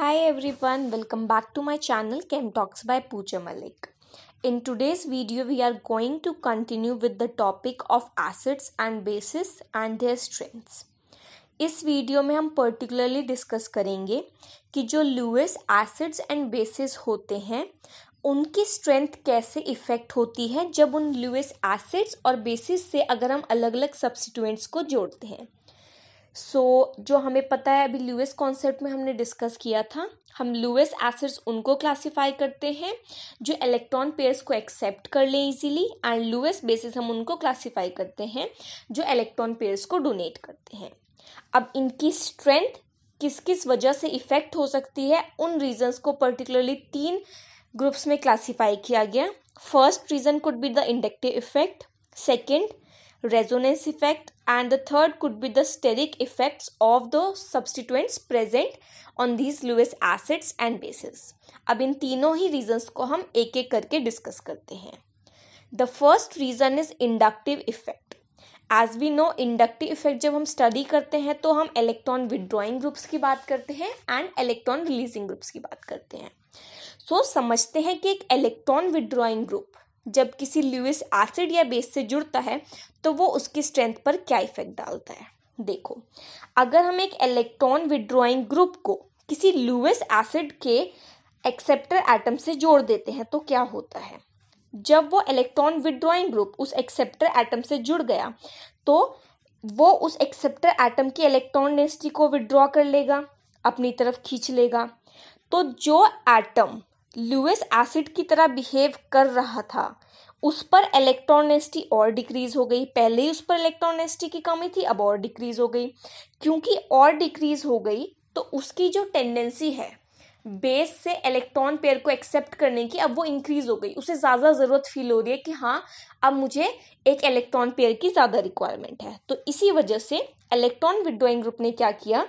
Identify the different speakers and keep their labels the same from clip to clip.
Speaker 1: Hi everyone, welcome back to my channel Chem Talks by Pooja Malik. In today's video, we are going to continue with the topic of acids and bases and their strengths. इस video में हम particularly discuss करेंगे कि जो Louis acids and bases होते हैं उनकी strength कैसे इफ़ेक्ट होती है जब उन लुइस एसिड्स और बेसिस से अगर हम अलग अलग सब्सिट्यूएंट्स को जोड़ते हैं सो so, जो हमें पता है अभी लुइस कॉन्सेप्ट में हमने डिस्कस किया था हम लुइस एसिड्स उनको क्लासिफाई करते हैं जो इलेक्ट्रॉन पेयर्स को एक्सेप्ट कर लें इजीली एंड लुइस बेसिस हम उनको क्लासिफाई करते हैं जो इलेक्ट्रॉन पेयर्स को डोनेट करते हैं अब इनकी स्ट्रेंथ किस किस वजह से इफेक्ट हो सकती है उन रीजंस को पर्टिकुलरली तीन ग्रुप्स में क्लासिफाई किया गया first reason could be the inductive effect second resonance effect and the third could be the steric effects of the substituents present on these Lewis acids and bases. अब इन तीनों ही reasons को हम एक एक करके discuss करते हैं The first reason is inductive effect. As we know inductive effect जब हम स्टडी करते हैं तो हम इलेक्ट्रॉन विदड्रॉइंग ग्रुप्स की बात करते हैं एंड इलेक्ट्रॉन रिलीजिंग ग्रुप्स की बात करते हैं सो so, समझते हैं कि एक इलेक्ट्रॉन विदड्रॉइंग ग्रुप जब किसी ल्यूस एसिड या बेस से जुड़ता है तो वो उसकी स्ट्रेंथ पर क्या इफेक्ट डालता है देखो अगर हम एक इलेक्ट्रॉन विड्रॉइंग ग्रुप को किसी ल्यूस एसिड के एक्सेप्टर एटम से जोड़ देते हैं तो क्या होता है जब वो इलेक्ट्रॉन विड्रॉइंग ग्रुप उस एक्सेप्टर एटम से जुड़ गया तो वो उस एक्सेप्टर एटम की इलेक्ट्रॉन डेंसिटी को विड्रॉ कर लेगा अपनी तरफ खींच लेगा तो जो एटम लुइस एसिड की तरह बिहेव कर रहा था उस पर इलेक्ट्रॉनेस्टी और डिक्रीज हो गई पहले ही उस पर इलेक्ट्रॉनिस्टी की कमी थी अब और डिक्रीज हो गई क्योंकि और डिक्रीज हो गई तो उसकी जो टेंडेंसी है बेस से इलेक्ट्रॉन पेयर को एक्सेप्ट करने की अब वो इंक्रीज हो गई उसे ज़्यादा ज़रूरत फील हो रही है कि हाँ अब मुझे एक इलेक्ट्रॉन पेयर की ज़्यादा रिक्वायरमेंट है तो इसी वजह से इलेक्ट्रॉन विड्रॉइंग ग्रुप ने क्या किया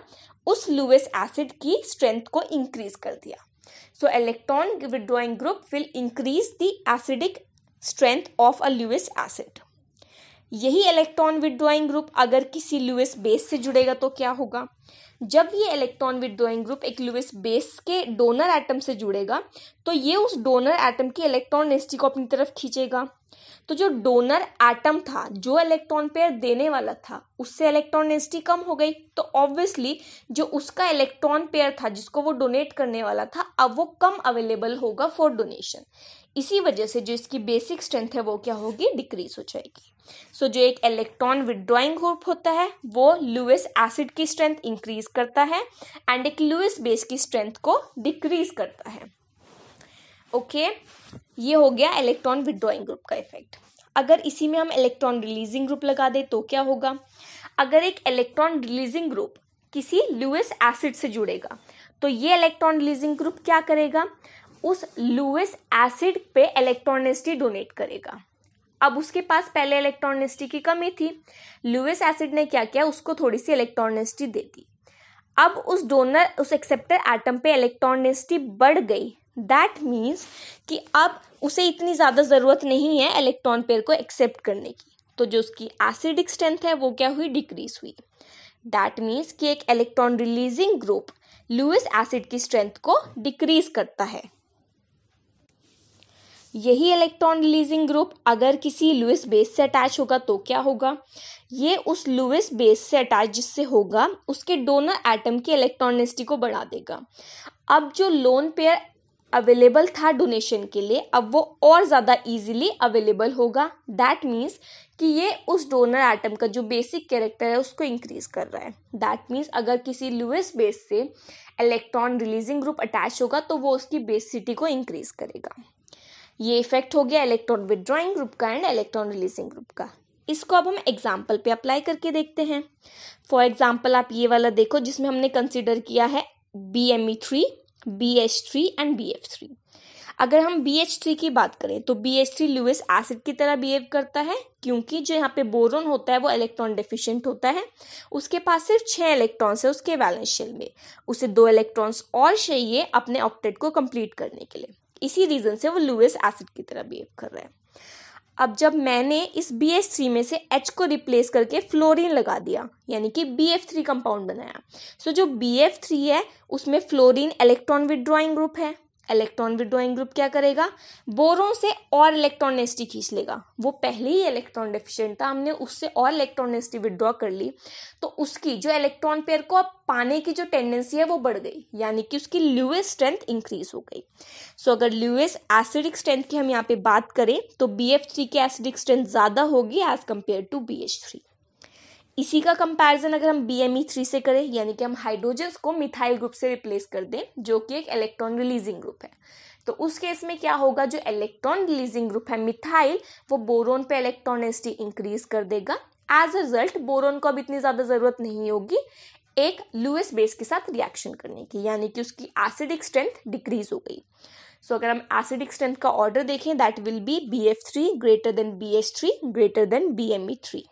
Speaker 1: उस लुइस एसिड की स्ट्रेंथ को इंक्रीज कर दिया So electron withdrawing group will increase the acidic strength of a Lewis acid. यही इलेक्ट्रॉन विड्रॉइंग ग्रुप अगर किसी लुइस बेस से जुड़ेगा तो क्या होगा जब ये इलेक्ट्रॉन ड्रॉइंग ग्रुप एक लुइस बेस के डोनर एटम से जुड़ेगा तो ये उस डोनर एटम की इलेक्ट्रॉन डेंसिटी को अपनी तरफ खींचेगा तो जो डोनर एटम था जो इलेक्ट्रॉन पेयर देने वाला था उससे इलेक्ट्रॉन डेंसिटी कम हो गई तो ऑब्वियसली जो उसका इलेक्ट्रॉन पेयर था जिसको वो डोनेट करने वाला था अब वो कम अवेलेबल होगा फॉर डोनेशन इसी वजह से जो इसकी बेसिक स्ट्रेंथ है वो क्या होगी डिक्रीज हो जाएगी सो so, जो एक इलेक्ट्रॉन विड्रॉइंग ग्रुप होता है वो लुइस एसिड की स्ट्रेंथ इंक्रीज करता है एंड एक लुइस बेस की स्ट्रेंथ को डिक्रीज करता है ओके okay, ये हो गया इलेक्ट्रॉन विड्रॉइंग ग्रुप का इफेक्ट अगर इसी में हम इलेक्ट्रॉन रिलीजिंग ग्रुप लगा दें तो क्या होगा अगर एक इलेक्ट्रॉन रिलीजिंग ग्रुप किसी लुइस एसिड से जुड़ेगा तो ये इलेक्ट्रॉन रिलीजिंग ग्रुप क्या करेगा उस लुइस एसिड पे इलेक्ट्रॉनिस्टी डोनेट करेगा अब उसके पास पहले इलेक्ट्रॉनिस्टी की कमी थी लुइस एसिड ने क्या किया उसको थोड़ी सी इलेक्ट्रॉनिस्टी दे दी अब उस डोनर उस एक्सेप्टर एटम पे इलेक्ट्रॉनिस्टी बढ़ गई दैट मीन्स कि अब उसे इतनी ज़्यादा ज़रूरत नहीं है इलेक्ट्रॉन पेयर को एक्सेप्ट करने की तो जो उसकी एसिडिक स्ट्रेंथ है वो क्या हुई डिक्रीज हुई दैट मीन्स कि एक electron releasing group Lewis acid की स्ट्रेंथ को डिक्रीज करता है यही इलेक्ट्रॉन रिलीजिंग ग्रुप अगर किसी लुइस बेस से अटैच होगा तो क्या होगा ये उस लुइस बेस से अटैच जिससे होगा उसके डोनर एटम की इलेक्ट्रॉनिसिटी को बढ़ा देगा अब जो लोन पेयर अवेलेबल था डोनेशन के लिए अब वो और ज़्यादा इजीली अवेलेबल होगा दैट मीन्स कि ये उस डोनर आइटम का जो बेसिक कैरेक्टर है उसको इंक्रीज कर रहा है दैट मीन्स अगर किसी लुइस बेस से इलेक्ट्रॉन रिलीजिंग ग्रुप अटैच होगा तो वो उसकी बेसिटी को इंक्रीज करेगा ये इफेक्ट हो गया इलेक्ट्रॉन विदड्रॉइंग ग्रुप का एंड इलेक्ट्रॉन रिलीजिंग ग्रुप का इसको अब हम एग्जाम्पल पे अप्लाई करके देखते हैं फॉर एग्जाम्पल आप ये वाला देखो जिसमें हमने कंसिडर किया है B M E three B H three and B F three अगर हम बी एच थ्री की बात करें तो B H three Lewis acid की तरह बिहेव करता है क्योंकि जो यहाँ पे बोरोन होता है वो इलेक्ट्रॉन डिफिशियंट होता है उसके पास सिर्फ छह इलेक्ट्रॉन्स है उसके वैलेंस शेल में उसे दो इलेक्ट्रॉन्स और चाहिए अपने ऑप्टेट को कंप्लीट करने के लिए इसी रीज़न से वो लुइस एसिड की तरह बिहेव कर रहा है अब जब मैंने इस बी एच थ्री में से एच को रिप्लेस करके फ्लोरीन लगा दिया यानी कि बी एफ थ्री कंपाउंड बनाया सो so, जो बी एफ थ्री है उसमें फ्लोरीन इलेक्ट्रॉन विड्रॉइंग ग्रुप है इलेक्ट्रॉन विड्रॉइंग ग्रुप क्या करेगा बोरों से और इलेक्ट्रॉनिस्टी खींच लेगा वो पहले ही इलेक्ट्रॉन डेफिशिएंट था हमने उससे और इलेक्ट्रॉनिस्टी विड्रॉ कर ली तो उसकी जो इलेक्ट्रॉन पेयर को अब पाने की जो टेंडेंसी है वो बढ़ गई यानी कि उसकी ल्यूएस स्ट्रेंथ इंक्रीज हो गई सो so, अगर ल्यूएस एसिडिक स्ट्रेंथ की हम यहाँ पे बात करें तो बी एफ थ्री की एसिडिक स्ट्रेंथ ज़्यादा होगी as compare to B H three इसी का कंपैरिजन अगर हम बी एम ई थ्री से करें यानी कि हम हाइड्रोजन्स को मिथाइल ग्रुप से रिप्लेस कर दें जो कि एक इलेक्ट्रॉन रिलीजिंग ग्रुप है तो उस केस में क्या होगा जो इलेक्ट्रॉन रिलीजिंग ग्रुप है मिथाइल वो बोरोन पे इलेक्ट्रॉनिसिटी इंक्रीज कर देगा एज अ रिजल्ट बोरोन को अब इतनी ज़्यादा ज़रूरत नहीं होगी एक लुएस बेस के साथ रिएक्शन करने की यानी कि उसकी एसिडिक स्ट्रेंथ डिक्रीज हो गई सो so, अगर हम एसिडिक स्ट्रेंथ का ऑर्डर देखें that will be B F three greater than B H three greater than B M E three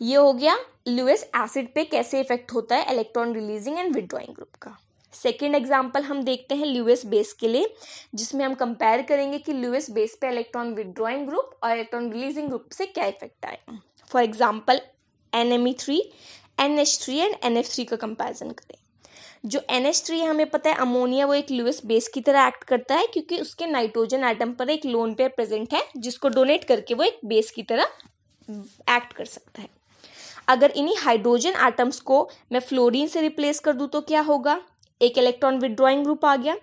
Speaker 1: ये हो गया लुएस एसिड पे कैसे इफेक्ट होता है electron releasing and withdrawing group का सेकेंड एग्जाम्पल हम देखते हैं लुएस बेस के लिए जिसमें हम कंपेयर करेंगे कि लुएस बेस पे इलेक्ट्रॉन विदड्रॉइंग ग्रुप और इलेक्ट्रॉन रिलीजिंग ग्रुप से क्या इफेक्ट आए for example N M E three N H three and N F three का कंपेरिजन करें जो एन एच थ्री हमें पता है अमोनिया वो एक लुएस बेस की तरह एक्ट करता है क्योंकि उसके नाइट्रोजन आइटम पर एक लोन पेयर प्रेजेंट है जिसको डोनेट करके वो एक बेस की तरह एक्ट कर सकता है अगर इन्हीं हाइड्रोजन आइटम्स को मैं फ्लोरीन से रिप्लेस कर दूँ तो क्या होगा एक इलेक्ट्रॉन विड्रॉइंग ग्रुप आ गया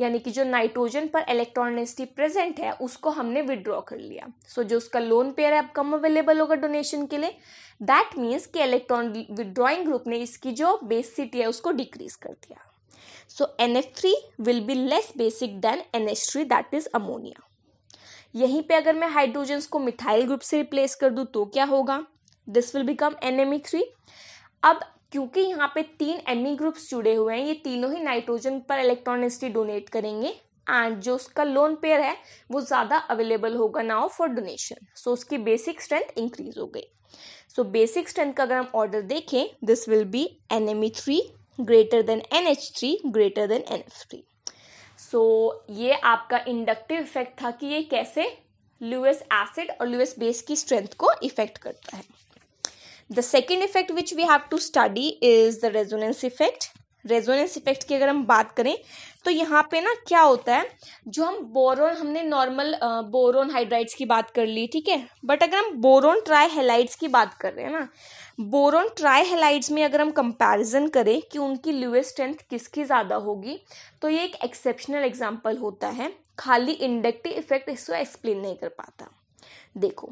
Speaker 1: यानी कि जो नाइट्रोजन पर इलेक्ट्रॉनिसिटी प्रेजेंट है उसको हमने विड्रॉ कर लिया सो so, जो उसका लोन पेयर है अब कम अवेलेबल होगा डोनेशन के लिए दैट मीन्स कि इलेक्ट्रॉन विड्रॉइंग ग्रुप ने इसकी जो बेसिटी है उसको डिक्रीज कर दिया so N F three will be less basic than N H three that is ammonia यहीं पे अगर मैं हाइड्रोजन्स को मिथाइल ग्रुप से रिप्लेस कर दूँ तो क्या होगा this will become N M E three अब क्योंकि यहाँ पे तीन एम ई ग्रुप्स जुड़े हुए हैं ये तीनों ही नाइट्रोजन पर इलेक्ट्रॉनिसिटी डोनेट करेंगे एंड जो उसका लोन पेयर है वो ज़्यादा अवेलेबल होगा नाउ फॉर डोनेशन सो उसकी बेसिक स्ट्रेंथ इंक्रीज हो गई सो बेसिक स्ट्रेंथ का अगर हम ऑर्डर देखें this will be N M E three greater than N H three greater than N F three so ये आपका इंडक्टिव इफेक्ट था कि ये कैसे लुएस एसिड और लुएस बेस की स्ट्रेंथ को इफेक्ट करता है the second effect which we have to study is the resonance effect resonance effect की अगर हम बात करें तो यहाँ पे ना क्या होता है जो हम बोरोन हमने नॉर्मल बोरोन हाइड्राइड्स की बात कर ली ठीक है बट अगर हम बोरोन ट्राई हेलाइट्स की बात कर रहे हैं ना बोरोन ट्राई हेलाइट्स में अगर हम कंपैरिजन करें कि उनकी ल्यूए स्ट्रेंथ किसकी ज़्यादा होगी तो ये एक एक्सेप्शनल एग्जाम्पल होता है खाली इंडक्टिव इफेक्ट इसको एक्सप्लेन नहीं कर पाता देखो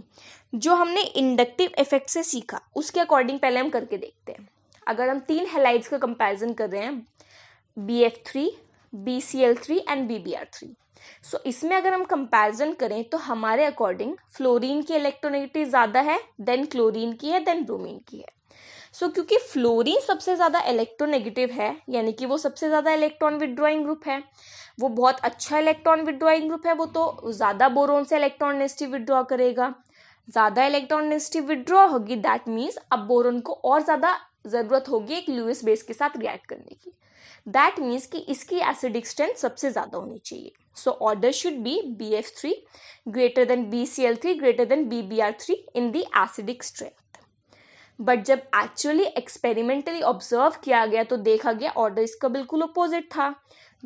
Speaker 1: जो हमने इंडक्टिव इफेक्ट से सीखा उसके अकॉर्डिंग पहले हम करके देखते हैं अगर हम तीन हेलाइट्स का कंपैरिजन कर रहे हैं B F three B C L three and B B R three so इसमें अगर हम कंपैरिजन करें तो हमारे अकॉर्डिंग फ्लोरीन की इलेक्ट्रोनेगेटिव ज़्यादा है देन क्लोरीन की है देन ब्रोमीन की है सो so, क्योंकि फ्लोरीन सबसे ज़्यादा इलेक्ट्रोनेगेटिव है यानी कि वो सबसे ज़्यादा इलेक्ट्रॉन विदड्रॉइंग ग्रुप है वो बहुत अच्छा इलेक्ट्रॉन विदड्रॉइंग ग्रुप है वो तो ज़्यादा बोरोन से इलेक्ट्रॉन डेंसिटी विदड्रॉ करेगा ज़्यादा इलेक्ट्रॉन डेंसिटी विदड्रॉ होगी दैट मीन्स अब बोरोन को और ज़्यादा ज़रूरत होगी एक लुइस बेस के साथ रिएक्ट करने की दैट मीन्स कि इसकी एसिडिक स्ट्रेंथ सबसे ज़्यादा होनी चाहिए so order should be B F three greater than B C L three greater than B B R three in the acidic strength but जब एक्चुअली एक्सपेरिमेंटली ऑब्जर्व किया गया तो देखा गया ऑर्डर इसका बिल्कुल अपोजिट था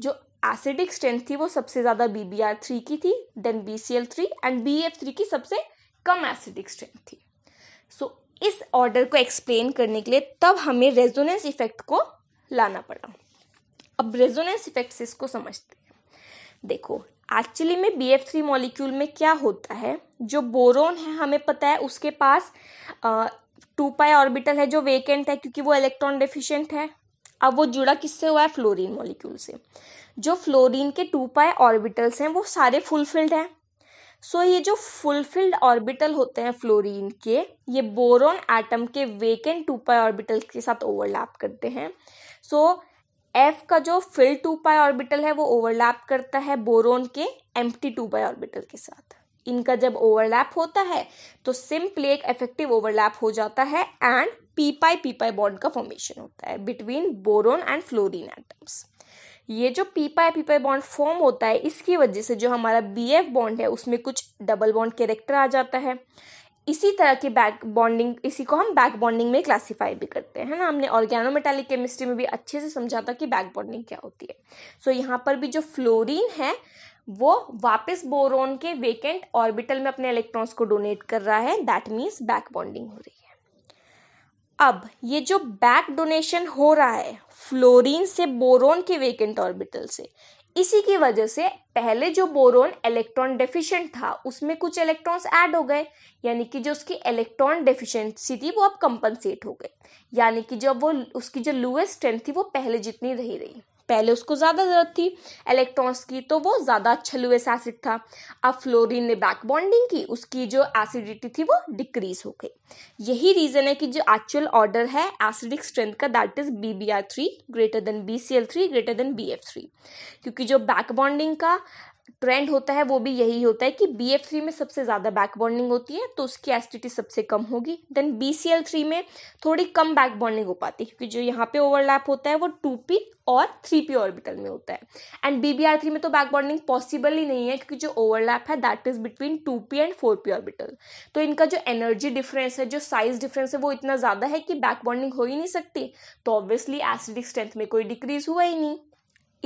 Speaker 1: जो एसिडिक स्ट्रेंथ थी वो सबसे ज़्यादा बी बी आर थ्री की थी then B C L three and B F three की सबसे कम एसिडिक स्ट्रेंथ थी सो so, इस ऑर्डर को एक्सप्लेन करने के लिए तब हमें रेजोनेंस इफेक्ट को लाना पड़ा अब रेजोनेंस इफेक्ट से इसको समझते हैं देखो एक्चुअली में बी एफ थ्री मॉलिक्यूल में क्या होता है जो बोरोन है हमें पता है उसके पास टू पाई ऑर्बिटल है जो वेकेंट है क्योंकि वो इलेक्ट्रॉन डेफिशिएंट है अब वो जुड़ा किससे हुआ है फ्लोरीन मॉलिक्यूल से जो फ्लोरीन के टू पाई ऑर्बिटल्स हैं वो सारे फुलफिल्ड हैं सो ये जो फुलफिल्ड ऑर्बिटल होते हैं फ्लोरीन के ये बोरोन एटम के वेकेंट टू पाई ऑर्बिटल के साथ ओवरलैप करते हैं सो एफ का जो फिल टू पाई ऑर्बिटल है वो ओवरलैप करता है बोरोन के एम्प्टी टू पाई ऑर्बिटल के साथ इनका जब ओवरलैप होता है तो सिंपली एक इफेक्टिव ओवरलैप हो जाता है एंड पीपाई पीपाई बॉन्ड का फॉर्मेशन होता है between boron and fluorine atoms ये जो पीपाई पीपाई बॉन्ड फॉर्म होता है इसकी वजह से जो हमारा बी एफ बॉन्ड है उसमें कुछ डबल बॉन्ड कैरेक्टर आ जाता है इसी तरह के बैक बॉन्डिंग इसी को हम बैक बॉन्डिंग में क्लासिफाई भी करते हैं ना हमने ऑर्गेनोमेटालिक केमिस्ट्री में भी अच्छे से समझा था कि बैक बॉन्डिंग क्या होती है सो so, यहाँ पर भी जो फ्लोरीन है वो वापस बोरोन के वेकेंट ऑर्बिटल में अपने इलेक्ट्रॉन्स को डोनेट कर रहा है दैट मीन्स बैक बॉन्डिंग हो रही है अब ये जो बैक डोनेशन हो रहा है फ्लोरीन से बोरोन के वेकेंट ऑर्बिटल से इसी की वजह से पहले जो बोरोन इलेक्ट्रॉन डेफिशिएंट था उसमें कुछ इलेक्ट्रॉन्स ऐड हो गए यानी कि जो उसकी इलेक्ट्रॉन डेफिशिएंसी थी वो अब कंपनसेट हो गई यानी कि जब वो उसकी जो लोएस्ट स्ट्रेंथ थी वो पहले जितनी रही रही पहले उसको ज़्यादा ज़रूरत थी इलेक्ट्रॉन्स की तो वो ज़्यादा छलुएस अच्छा एसिड था अब फ्लोरीन ने बैक बॉन्डिंग की उसकी जो एसिडिटी थी वो डिक्रीज हो गई यही रीज़न है कि जो एक्चुअल ऑर्डर है एसिडिक स्ट्रेंथ का that is B B R three greater than B C L three greater than B F three क्योंकि जो बैक बॉन्डिंग का ट्रेंड होता है वो भी यही होता है कि बी एफ थ्री में सबसे ज़्यादा बैक बॉन्डिंग होती है तो उसकी एसिडिटी सबसे कम होगी then B C L three में थोड़ी कम बैक बॉन्डिंग हो पाती है क्योंकि जो यहाँ पे ओवरलैप होता है वो टू पी और थ्री पी ऑर्बिटल में होता है and B B R three में तो बैक बॉन्डिंग पॉसिबल ही नहीं है क्योंकि जो ओवरलैप है that is between two p and four p orbital तो इनका जो एनर्जी डिफरेंस है जो साइज डिफरेंस है वो इतना ज़्यादा है कि बैक बॉन्डिंग हो ही नहीं सकती तो ऑब्वियसली एसिडिक स्ट्रेंथ में कोई डिक्रीज हुआ ही नहीं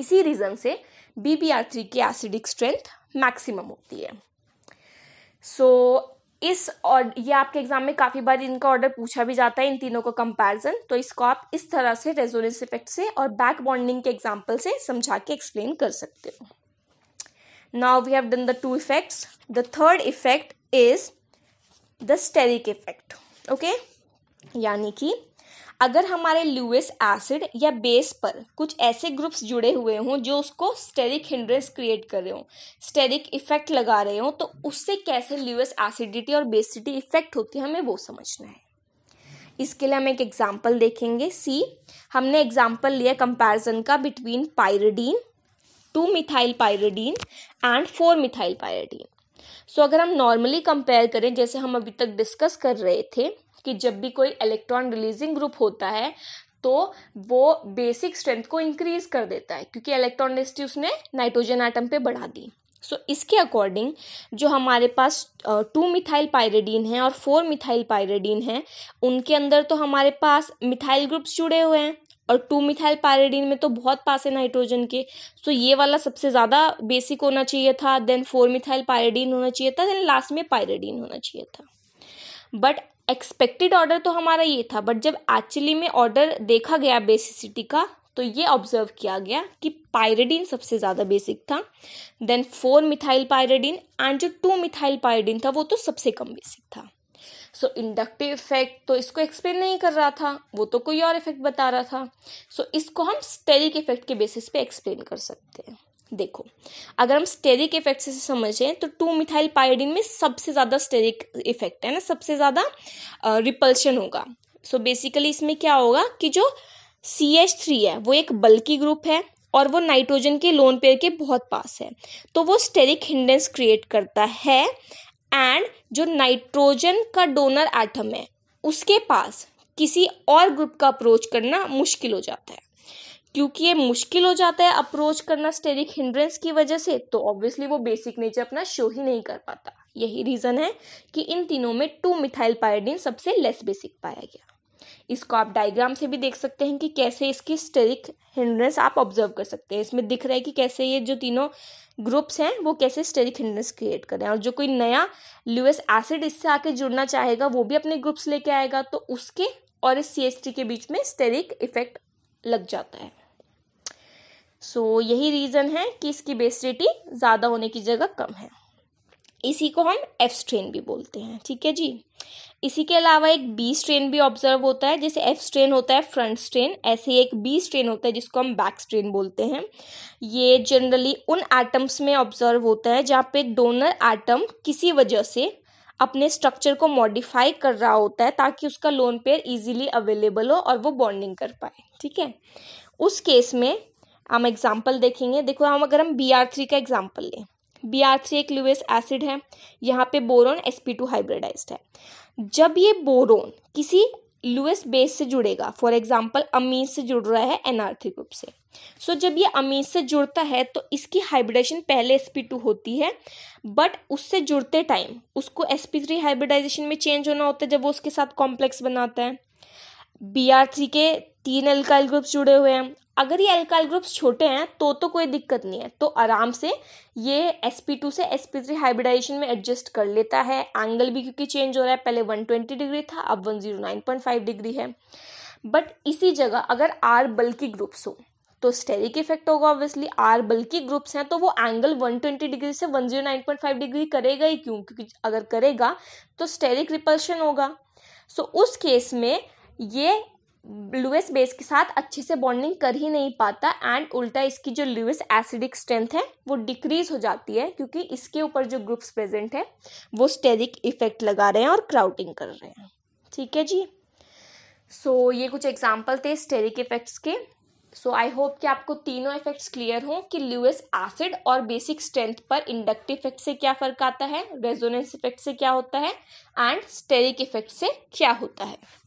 Speaker 1: इसी रीज़न से बी बी आर थ्री की एसिडिक स्ट्रेंथ मैक्सिमम होती है सो so, इस और ये आपके एग्जाम में काफ़ी बार इनका ऑर्डर पूछा भी जाता है इन तीनों का कंपैरिजन तो इसको आप इस तरह से रेजोनेंस इफेक्ट से और बैक बॉन्डिंग के एग्जाम्पल से समझा के एक्सप्लेन कर सकते हो now we have done the two effects the third effect is the steric effect okay यानी कि अगर हमारे ल्यूस एसिड या बेस पर कुछ ऐसे ग्रुप्स जुड़े हुए हों जो उसको स्टेरिक हिंड्रेंस क्रिएट कर रहे हों स्टेरिक इफेक्ट लगा रहे हों तो उससे कैसे ल्यूस एसिडिटी और बेसिटी इफेक्ट होती है हमें वो समझना है इसके लिए हम एक एग्जाम्पल देखेंगे सी हमने एग्जाम्पल लिया कंपेरिजन का between pyridine two methyl pyridine and four methyl pyridine so अगर हम नॉर्मली कंपेयर करें जैसे हम अभी तक डिस्कस कर रहे थे कि जब भी कोई इलेक्ट्रॉन रिलीजिंग ग्रुप होता है तो वो बेसिक स्ट्रेंथ को इंक्रीज कर देता है क्योंकि इलेक्ट्रॉन डेंसिटी उसने नाइट्रोजन आइटम पे बढ़ा दी सो so, इसके अकॉर्डिंग जो हमारे पास टू मिथाइल पायरेडीन है और फोर मिथाइल पायरेडीन है उनके अंदर तो हमारे पास मिथाइल ग्रुप्स जुड़े हुए हैं और टू मिथाइल पायरेडीन में तो बहुत पास है नाइट्रोजन के सो so, ये वाला सबसे ज़्यादा बेसिक होना चाहिए था देन फोर मिथाइल पायरेडीन होना चाहिए था देन लास्ट में पायरेडीन होना चाहिए था बट एक्सपेक्टेड ऑर्डर तो हमारा ये था बट जब एक्चुअली में ऑर्डर देखा गया बेसिसिटी का तो ये ऑब्जर्व किया गया कि पायरेडिन सबसे ज़्यादा बेसिक था then four methyl pyridine and जो टू मिथाइल पायरेडिन था वो तो सबसे कम बेसिक था सो इंडक्टिव इफेक्ट तो इसको एक्सप्लेन नहीं कर रहा था वो तो कोई और इफेक्ट बता रहा था सो so, इसको हम स्टेरिक इफेक्ट के बेसिस पे एक्सप्लेन कर सकते हैं देखो अगर हम स्टेरिक इफेक्ट से समझें तो टू मिथाइल पायोडीन में सबसे ज़्यादा स्टेरिक इफेक्ट है ना सबसे ज़्यादा रिपल्शन होगा सो so बेसिकली इसमें क्या होगा कि जो सी एच थ्री है वो एक बल्कि ग्रुप है और वो नाइट्रोजन के लोन पेयर के बहुत पास है तो वो स्टेरिक हिंडेंस क्रिएट करता है एंड जो नाइट्रोजन का डोनर एटम है उसके पास किसी और ग्रुप का अप्रोच करना मुश्किल हो जाता है क्योंकि ये मुश्किल हो जाता है अप्रोच करना स्टेरिक हिंड्रेंस की वजह से तो ऑब्वियसली वो बेसिक नेचर अपना शो ही नहीं कर पाता यही रीज़न है कि इन तीनों में टू मिथाइल पायोडीन सबसे लेस बेसिक पाया गया इसको आप डायग्राम से भी देख सकते हैं कि कैसे इसकी स्टेरिक हिंड्रेंस आप ऑब्जर्व कर सकते हैं इसमें दिख रहा है कि कैसे ये जो तीनों ग्रुप्स हैं वो कैसे स्टेरिक हिंड्रेंस क्रिएट कर रहे हैं और जो कोई नया ल्यूएस एसिड इससे आके जुड़ना चाहेगा वो भी अपने ग्रुप्स लेके आएगा तो उसके और इस सी के बीच में स्टेरिक इफेक्ट लग जाता है सो यही रीज़न है कि इसकी बेसिडिटी ज़्यादा होने की जगह कम है इसी को हम एफ स्ट्रेन भी बोलते हैं ठीक है जी इसी के अलावा एक बी स्ट्रेन भी ऑब्जर्व होता है जैसे एफ स्ट्रेन होता है फ्रंट स्ट्रेन ऐसे ही एक बी स्ट्रेन होता है जिसको हम बैक स्ट्रेन बोलते हैं ये जनरली उन एटम्स में ऑब्जर्व होता है जहाँ पे डोनर एटम किसी वजह से अपने स्ट्रक्चर को मॉडिफाई कर रहा होता है ताकि उसका लोन पेयर इजीली अवेलेबल हो और वो बॉन्डिंग कर पाए ठीक है उस केस में हम एग्जाम्पल देखेंगे देखो हम अगर हम बी आर थ्री का एग्जाम्पल लें बी आर थ्री एक लुएस एसिड है यहाँ पे boron S P two hybridise है जब ये बोरोन किसी लुएस बेस से जुड़ेगा फॉर एग्जाम्पल अमीन से जुड़ रहा है एन आर थ्री ग्रुप से सो so, जब ये अमीन से जुड़ता है तो इसकी हाइब्रिडेशन पहले एस पी टू होती है बट उससे जुड़ते टाइम उसको एस पी थ्री हाइब्रिडाइजेशन में चेंज होना होता है जब वो उसके साथ कॉम्प्लेक्स बनाता है बी आर थ्री के तीन अल्काइल ग्रुप्स जुड़े हुए हैं अगर ये एल्काइल ग्रुप्स छोटे हैं तो तो कोई दिक्कत नहीं है तो आराम से ये एस पी टू से एस पी थ्री हाइब्रिडाइजेशन में एडजस्ट कर लेता है एंगल भी क्योंकि चेंज हो रहा है पहले वन ट्वेंटी डिग्री था अब one zero nine point five degree है बट इसी जगह अगर आर बल्कि ग्रुप्स हो तो स्टेरिक इफेक्ट होगा ऑब्वियसली आर बल्कि ग्रुप्स हैं तो वो एंगल 120 डिग्री से 109.5 डिग्री करेगा ही क्यों क्योंकि अगर करेगा तो स्टेरिक रिपल्शन होगा सो so, उस केस में ये लुएस बेस के साथ अच्छे से बॉन्डिंग कर ही नहीं पाता एंड उल्टा इसकी जो लुएस एसिडिक स्ट्रेंथ है वो डिक्रीज हो जाती है क्योंकि इसके ऊपर जो ग्रुप्स प्रेजेंट है वो स्टेरिक इफेक्ट लगा रहे हैं और क्राउडिंग कर रहे हैं ठीक है जी सो so, ये कुछ एग्जाम्पल थे स्टेरिक इफेक्ट्स के सो आई होप कि आपको तीनों इफेक्ट्स क्लियर हों कि ल्यूएस एसिड और बेसिक स्ट्रेंथ पर इंडक्टिव इफेक्ट से क्या फ़र्क आता है रेजोनेंस इफेक्ट से क्या होता है एंड स्टेरिक इफेक्ट से क्या होता है